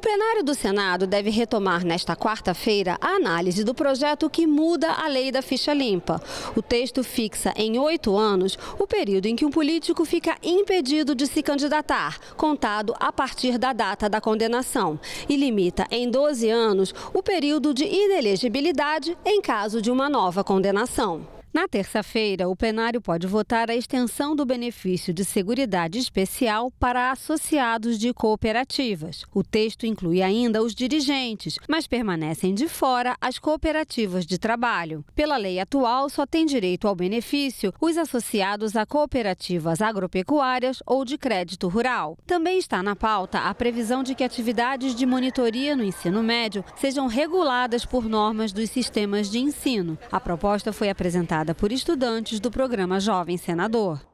O plenário do Senado deve retomar nesta quarta-feira a análise do projeto que muda a lei da ficha limpa. O texto fixa em oito anos o período em que um político fica impedido de se candidatar, contado a partir da data da condenação, e limita em 12 anos o período de inelegibilidade em caso de uma nova condenação. Na terça-feira, o plenário pode votar a extensão do benefício de seguridade especial para associados de cooperativas. O texto inclui ainda os dirigentes, mas permanecem de fora as cooperativas de trabalho. Pela lei atual, só tem direito ao benefício os associados a cooperativas agropecuárias ou de crédito rural. Também está na pauta a previsão de que atividades de monitoria no ensino médio sejam reguladas por normas dos sistemas de ensino. A proposta foi apresentada realizada por estudantes do programa Jovem Senador.